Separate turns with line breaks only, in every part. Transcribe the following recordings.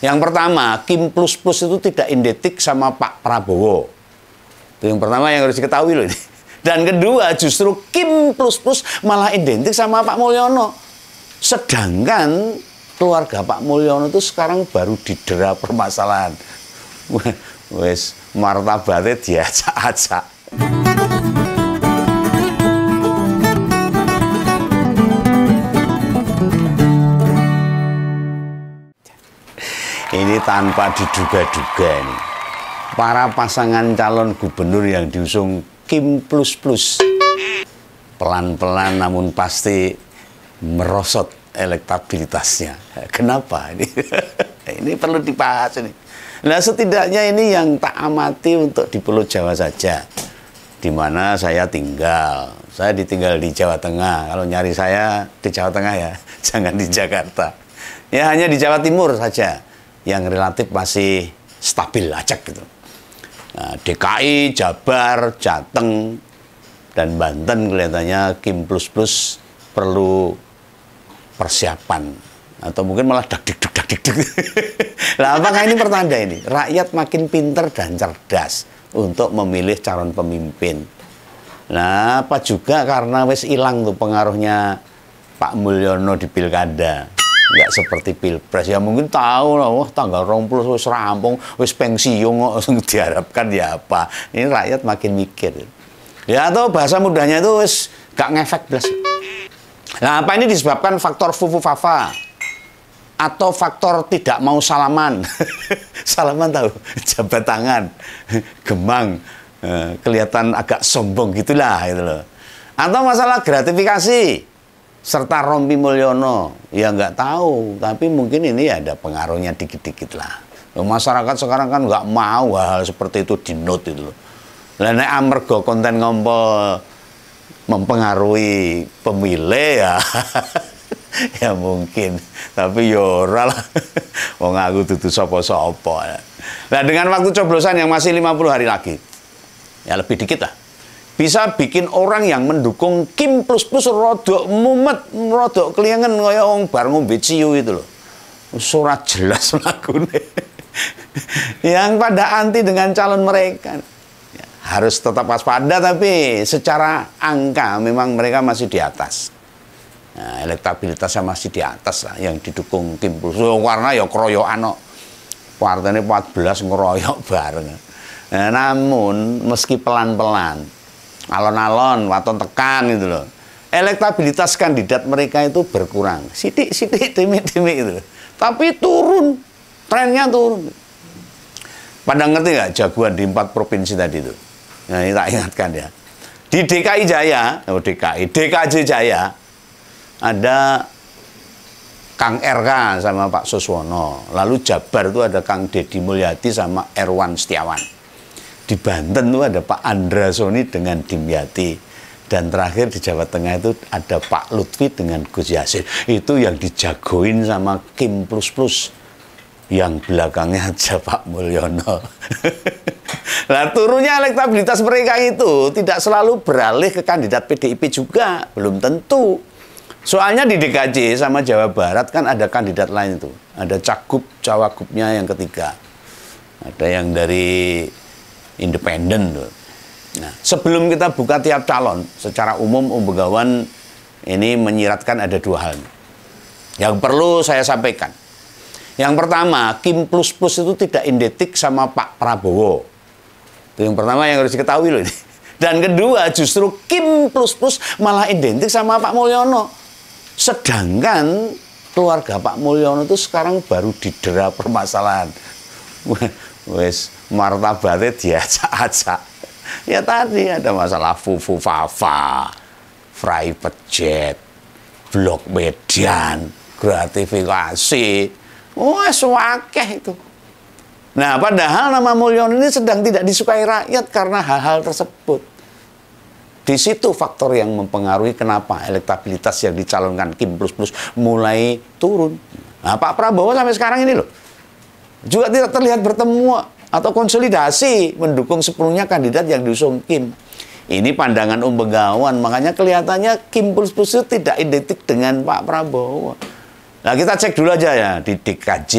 Yang pertama, Kim Plus Plus itu tidak identik sama Pak Prabowo. Itu yang pertama yang harus diketahui loh ini. Dan kedua, justru Kim Plus Plus malah identik sama Pak Mulyono. Sedangkan keluarga Pak Mulyono itu sekarang baru didera permasalahan. Wes martabatnya diacak-acak. tanpa diduga-duga ini. Para pasangan calon gubernur yang diusung Kim Plus Plus pelan-pelan namun pasti merosot elektabilitasnya. Kenapa ini? ini perlu dibahas ini. Nah setidaknya ini yang tak amati untuk di Pulau Jawa saja, di mana saya tinggal. Saya ditinggal di Jawa Tengah. Kalau nyari saya di Jawa Tengah ya, jangan di Jakarta. Ya hanya di Jawa Timur saja yang relatif masih stabil acak gitu. Nah, DKI, Jabar, Jateng, dan Banten kelihatannya Kim Plus Plus perlu persiapan atau mungkin malah dak dik Lah apakah ini pertanda ini? Rakyat makin pinter dan cerdas untuk memilih calon pemimpin. Nah, apa juga karena wis hilang tuh pengaruhnya Pak Mulyono di pilkada nggak seperti pilpres ya mungkin tahu lah wah tanggal rompul wis rampung wis pensiun kok diharapkan ya apa ini rakyat makin mikir ya atau bahasa mudahnya itu wis gak ngefek belas nah apa ini disebabkan faktor fufu fafa atau faktor tidak mau salaman salaman tahu jabat tangan gemang eh, kelihatan agak sombong gitulah gitu loh atau masalah gratifikasi serta Rompi Mulyono ya nggak tahu tapi mungkin ini ada pengaruhnya dikit-dikit lah masyarakat sekarang kan nggak mau hal, hal seperti itu di note itu loh lene amergo konten ngompol mempengaruhi pemilih ya ya mungkin tapi yora ya lah mau ngaku tutu sopo-sopo nah dengan waktu coblosan yang masih 50 hari lagi ya lebih dikit lah bisa bikin orang yang mendukung Kim plus plus rodok mumet, rodok keliangan kaya wong bar ngombe itu loh. Surat jelas lagu yang pada anti dengan calon mereka. Ya, harus tetap waspada tapi secara angka memang mereka masih di atas. Nah, elektabilitasnya masih di atas lah yang didukung Kim Plus. Warna ya Ano partai Partainya 14 ngeroyok bareng. Nah, namun meski pelan-pelan alon-alon waton tekan gitu loh elektabilitas kandidat mereka itu berkurang sidik-sidik demi-demi gitu loh. tapi turun trennya turun pada ngerti nggak jagoan di empat provinsi tadi itu nah ini tak ingatkan ya di DKI Jaya oh DKI DKJ Jaya ada Kang RK sama Pak Suswono lalu Jabar itu ada Kang Deddy Mulyati sama Erwan Setiawan di Banten itu ada Pak Andra Soni dengan Dimyati dan terakhir di Jawa Tengah itu ada Pak Lutfi dengan Gus Yasin itu yang dijagoin sama Kim Plus Plus yang belakangnya aja Pak Mulyono nah turunnya elektabilitas mereka itu tidak selalu beralih ke kandidat PDIP juga belum tentu soalnya di DKJ sama Jawa Barat kan ada kandidat lain itu ada cagup cawagupnya yang ketiga ada yang dari independen tuh. Nah, sebelum kita buka tiap calon, secara umum Om Begawan ini menyiratkan ada dua hal yang perlu saya sampaikan. Yang pertama, Kim Plus Plus itu tidak identik sama Pak Prabowo. Itu yang pertama yang harus diketahui loh ini. Dan kedua, justru Kim Plus Plus malah identik sama Pak Mulyono. Sedangkan keluarga Pak Mulyono itu sekarang baru didera permasalahan wis martabate diacak-acak ya tadi ada masalah fufu fafa fry pejet blok median gratifikasi wah suakeh itu nah padahal nama Mulyono ini sedang tidak disukai rakyat karena hal-hal tersebut di situ faktor yang mempengaruhi kenapa elektabilitas yang dicalonkan Kim Plus Plus mulai turun. Nah, Pak Prabowo sampai sekarang ini loh, juga tidak terlihat bertemu atau konsolidasi mendukung sepenuhnya kandidat yang diusung Kim. Ini pandangan Om Begawan, makanya kelihatannya Kim Pulpusut tidak identik dengan Pak Prabowo. Nah kita cek dulu aja ya di DKJ.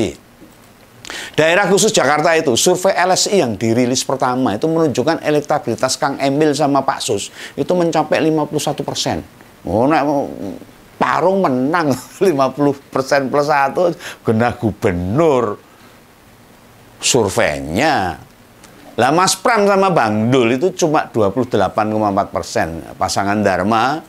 Daerah khusus Jakarta itu, survei LSI yang dirilis pertama itu menunjukkan elektabilitas Kang Emil sama Pak Sus itu mencapai 51 persen. Oh, nah, parung menang 50 persen plus satu genah gubernur surveinya. Lah Mas Pram sama Bang Dul itu cuma 28,4 persen. Pasangan Dharma,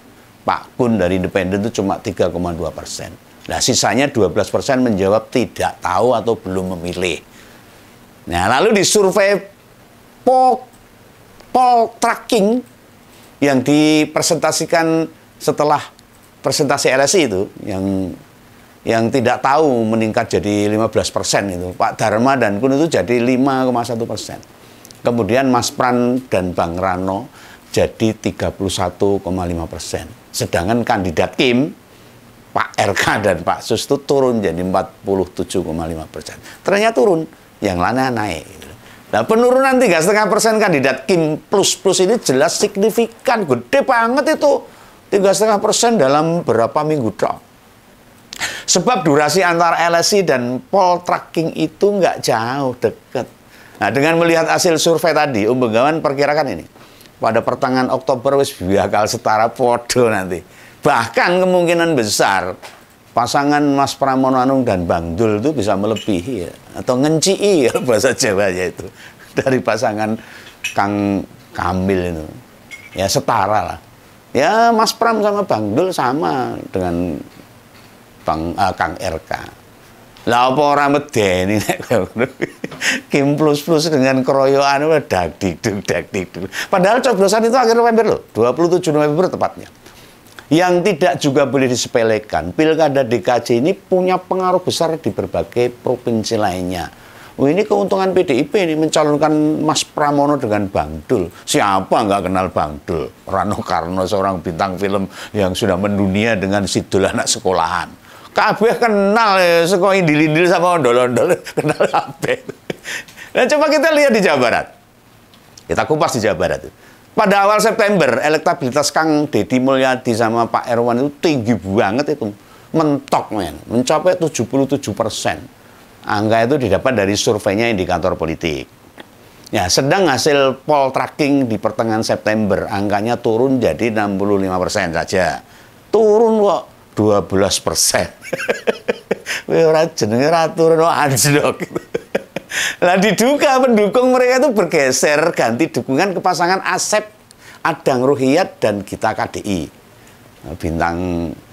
Pak Kun dari Independen itu cuma 3,2 persen. Nah sisanya 12 persen menjawab tidak tahu atau belum memilih. Nah lalu di survei Pol, Tracking yang dipresentasikan setelah presentasi LSI itu yang yang tidak tahu meningkat jadi 15 persen itu. Pak Dharma dan Kun itu jadi 5,1 persen. Kemudian Mas Pran dan Bang Rano jadi 31,5 persen. Sedangkan kandidat Kim, Pak RK dan Pak Sus itu turun jadi 47,5 persen. Ternyata turun, yang lainnya naik. Gitu. Nah penurunan tiga setengah persen kandidat Kim plus plus ini jelas signifikan, gede banget itu tiga setengah persen dalam berapa minggu dong. Sebab durasi antara LSI dan poll tracking itu nggak jauh dekat. Nah, dengan melihat hasil survei tadi, Om Begawan perkirakan ini. Pada pertengahan Oktober wis bakal setara podo nanti. Bahkan kemungkinan besar pasangan Mas Pramono Anung dan Bang Dul itu bisa melebihi ya. atau ngenci ya bahasa Jawa ya itu dari pasangan Kang Kamil itu. Ya setara lah. Ya Mas Pram sama Bang Dul sama dengan Bang uh, Kang RK. Lah apa ora medeni nek Kim plus plus dengan keroyokan udah dak dikduk dak dikduk. Padahal coblosan itu akhir November loh, 27 November tepatnya. Yang tidak juga boleh disepelekan, pilkada DKJ ini punya pengaruh besar di berbagai provinsi lainnya. Oh, ini keuntungan PDIP ini mencalonkan Mas Pramono dengan Bang Dul. Siapa nggak kenal Bang Dul? Rano Karno seorang bintang film yang sudah mendunia dengan sidul anak sekolahan kabeh kenal ya, suka indil-indil sama ondol-ondol kenal kabeh. Nah, coba kita lihat di Jawa Barat. Kita ya, kupas di Jawa Barat. Pada awal September, elektabilitas Kang Deddy Mulyadi sama Pak Erwan itu tinggi banget itu. Mentok, men. Mencapai 77 persen. Angka itu didapat dari surveinya indikator politik. Ya, sedang hasil poll tracking di pertengahan September, angkanya turun jadi 65 persen saja. Turun kok dua belas persen. Ora jenenge ratu turun anjlok. Lah diduga pendukung mereka itu bergeser ganti dukungan ke pasangan Asep Adang Ruhiyat dan Gita KDI. Nah, bintang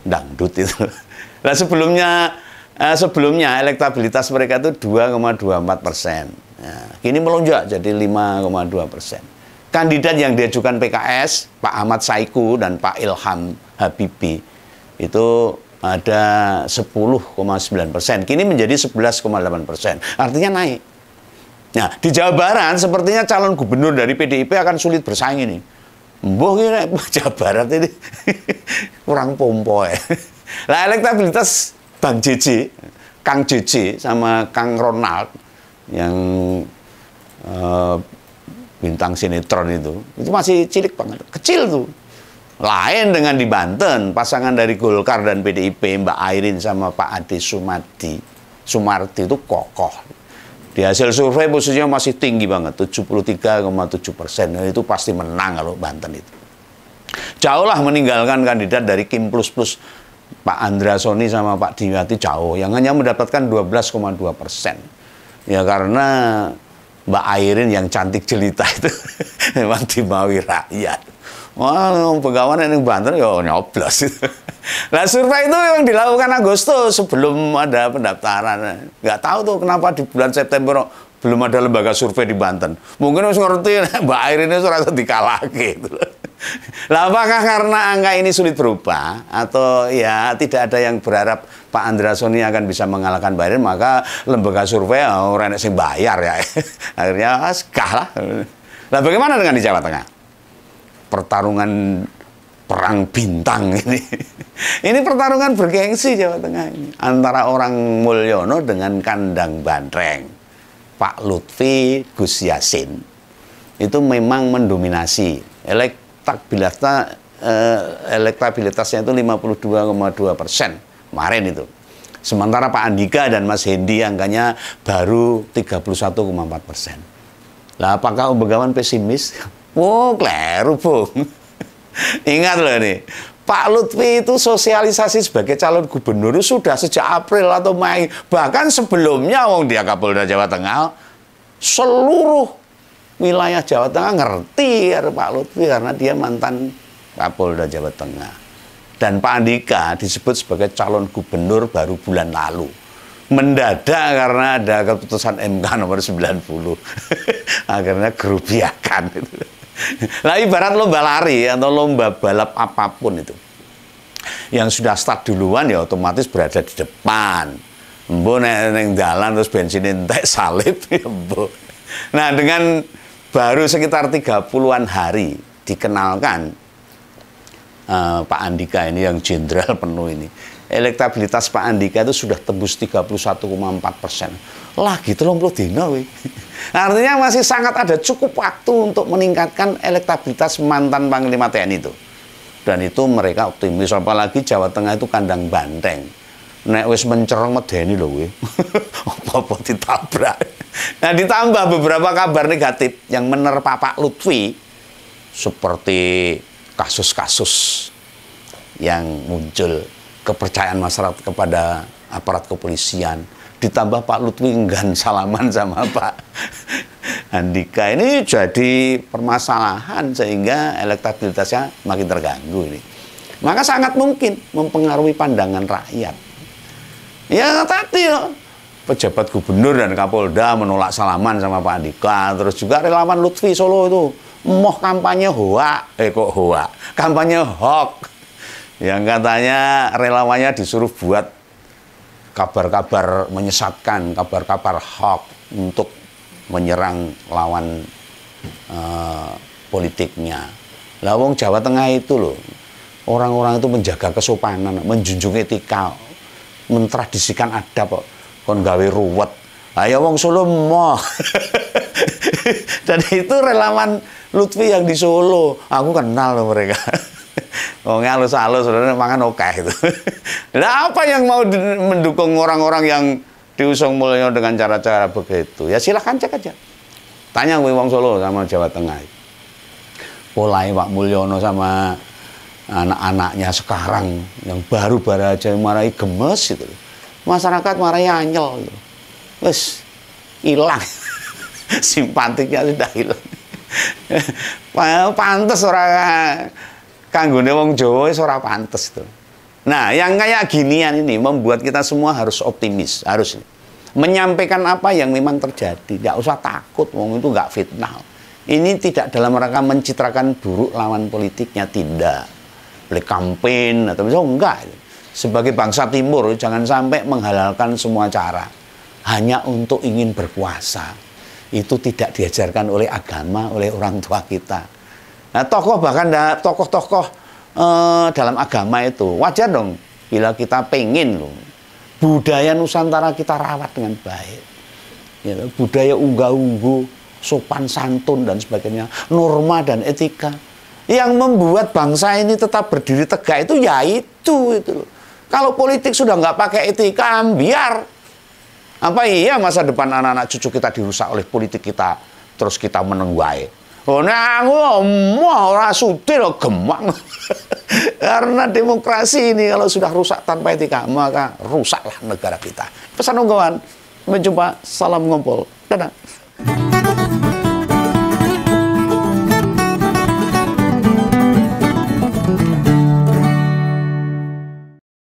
dangdut itu. Lah sebelumnya eh, sebelumnya elektabilitas mereka itu 2,24 persen. Nah, kini melonjak jadi 5,2 persen. Kandidat yang diajukan PKS, Pak Ahmad Saiku dan Pak Ilham Habibi itu ada 10,9 persen. Kini menjadi 11,8 persen. Artinya naik. Nah, di Jawa Barat sepertinya calon gubernur dari PDIP akan sulit bersaing ini. Mbah kira Jawa Barat ini kurang pompo ya. Lah elektabilitas Bang JJ, Kang JJ sama Kang Ronald yang uh, bintang sinetron itu, itu masih cilik banget, kecil tuh. Lain dengan di Banten, pasangan dari Golkar dan PDIP Mbak Airin sama Pak Adi Sumadi. Sumarti itu kokoh. Di hasil survei posisinya masih tinggi banget, 73,7 persen. Nah, itu pasti menang kalau Banten itu. Jauhlah meninggalkan kandidat dari Kim Plus Plus Pak Andra Soni sama Pak Diwati jauh yang hanya mendapatkan 12,2 persen. Ya karena Mbak Airin yang cantik jelita itu memang dimaui rakyat. Wah, pegawai yang Banten ya nyoblos Nah, survei itu yang dilakukan Agustus sebelum ada pendaftaran. Nggak tahu tuh kenapa di bulan September belum ada lembaga survei di Banten. Mungkin harus ngerti Mbak Air ini rasa dikalah gitu loh. Lah apakah karena angka ini sulit berubah atau ya tidak ada yang berharap Pak Andra Soni akan bisa mengalahkan Mbak Air, maka lembaga survei oh, orang yang bayar ya. Akhirnya ah, kalah. Lah bagaimana dengan di Jawa Tengah? pertarungan perang bintang ini. ini pertarungan bergengsi Jawa Tengah ini. Antara orang Mulyono dengan kandang bandreng. Pak Lutfi Gus Yasin. Itu memang mendominasi. Elektabilitas, eh, elektabilitasnya itu 52,2 persen kemarin itu. Sementara Pak Andika dan Mas Hendi angkanya baru 31,4 persen. Lah apakah Om Begawan pesimis? Oh, kleru, Bung. Ingat loh nih, Pak Lutfi itu sosialisasi sebagai calon gubernur sudah sejak April atau Mei. Bahkan sebelumnya wong dia Kapolda Jawa Tengah seluruh wilayah Jawa Tengah ngerti ya Pak Lutfi karena dia mantan Kapolda Jawa Tengah. Dan Pak Andika disebut sebagai calon gubernur baru bulan lalu. Mendadak karena ada keputusan MK nomor 90. Akhirnya gerubiakan. Gitu. Lah ibarat lomba lari atau lomba balap apapun itu. Yang sudah start duluan ya otomatis berada di depan. Embo neng jalan terus bensin entek salib ya embo. Nah dengan baru sekitar 30-an hari dikenalkan uh, Pak Andika ini yang jenderal penuh ini elektabilitas Pak Andika itu sudah tembus 31,4 persen. Lagi telung puluh dino, Artinya masih sangat ada cukup waktu untuk meningkatkan elektabilitas mantan Panglima TNI itu. Dan itu mereka optimis, apalagi Jawa Tengah itu kandang banteng. Nek wis mencerong medeni lho weh. Apa-apa ditabrak. Nah ditambah beberapa kabar negatif yang menerpa Pak Lutfi seperti kasus-kasus yang muncul kepercayaan masyarakat kepada aparat kepolisian. Ditambah Pak Lutfi enggan salaman sama Pak Andika. Ini jadi permasalahan sehingga elektabilitasnya makin terganggu ini. Maka sangat mungkin mempengaruhi pandangan rakyat. Ya tadi loh, ya, pejabat gubernur dan kapolda menolak salaman sama Pak Andika. Terus juga relawan Lutfi Solo itu moh kampanye hoak, eh kok hoak kampanye hoax yang katanya relawannya disuruh buat kabar-kabar menyesatkan, kabar-kabar hoax untuk menyerang lawan uh, politiknya. Lawang Jawa Tengah itu loh. Orang-orang itu menjaga kesopanan, menjunjung etika, mentradisikan adab Kon gawe ruwet. Ayo ya wong Solo mau, Dan itu relawan Lutfi yang di Solo. Aku kenal loh mereka. Oh, halus-halus, saudara makan oke okay, gitu. nah, apa yang mau mendukung orang-orang yang diusung mulyono dengan cara-cara begitu? Ya silahkan cek aja. Tanya gue Wong Solo sama Jawa Tengah. Polai Pak Mulyono sama anak-anaknya sekarang yang baru baru aja marahi gemes itu. Masyarakat marahi anjel gitu. Wes hilang. Simpatiknya sudah hilang. Pantes orang kanggone wong Jawa wis ora pantes itu. Nah, yang kayak ginian ini membuat kita semua harus optimis, harus menyampaikan apa yang memang terjadi. Tidak usah takut, wong itu nggak fitnah. Ini tidak dalam rangka mencitrakan buruk lawan politiknya, tidak. Beli kampanye atau misalnya oh, enggak. Sebagai bangsa timur, jangan sampai menghalalkan semua cara. Hanya untuk ingin berkuasa. Itu tidak diajarkan oleh agama, oleh orang tua kita Nah, tokoh bahkan tokoh-tokoh eh, dalam agama itu wajar dong bila kita pengen loh budaya Nusantara kita rawat dengan baik. Ya, budaya unggah-ungguh, sopan santun dan sebagainya, norma dan etika yang membuat bangsa ini tetap berdiri tegak itu ya itu itu Kalau politik sudah nggak pakai etika, biar apa iya masa depan anak-anak cucu kita dirusak oleh politik kita, terus kita menengguai. Nah aku mau orang loh gemang. Karena demokrasi ini kalau sudah rusak tanpa etika, maka rusaklah negara kita. Pesan ungkapan, menjumpa, salam ngumpul. Dadah.